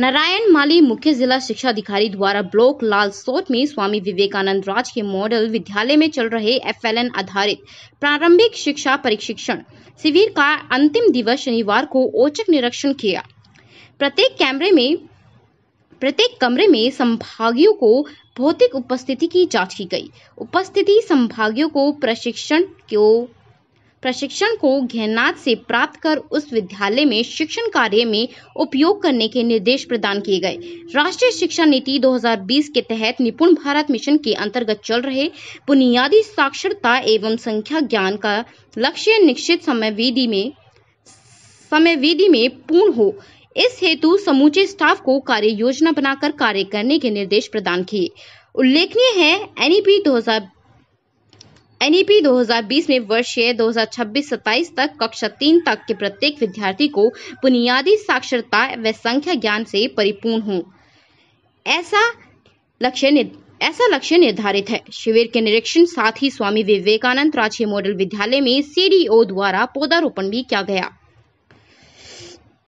नारायण माली मुख्य जिला शिक्षा अधिकारी द्वारा ब्लॉक लालसोट में स्वामी विवेकानंद राज के मॉडल विद्यालय में चल रहे एफएलएन आधारित प्रारंभिक शिक्षा परीक्षण शिविर का अंतिम दिवस शनिवार को औचक निरीक्षण किया प्रत्येक कैमरे में प्रत्येक कमरे में संभागियों को भौतिक उपस्थिति की जांच की गई उपस्थिति संभागियों को प्रशिक्षण को प्रशिक्षण को गहनात से प्राप्त कर उस विद्यालय में शिक्षण कार्य में उपयोग करने के निर्देश प्रदान किए गए राष्ट्रीय शिक्षा नीति 2020 के तहत निपुण भारत मिशन के अंतर्गत चल रहे बुनियादी साक्षरता एवं संख्या ज्ञान का लक्ष्य निश्चित समय विधि में समय विधि में पूर्ण हो इस हेतु समूचे स्टाफ को कार्य योजना बनाकर कार्य करने के निर्देश प्रदान किए उल्लेखनीय है एनईपी एनईपी 2020 में वर्षीय 2026-27 तक कक्षा तीन तक के प्रत्येक विद्यार्थी को बुनियादी साक्षरता व संख्या ज्ञान से परिपूर्ण हो ऐसा लक्ष्य ऐसा लक्ष्य निर्धारित है शिविर के निरीक्षण साथ ही स्वामी विवेकानंद राजकीय मॉडल विद्यालय में सीडीओ द्वारा पौधारोपण भी किया गया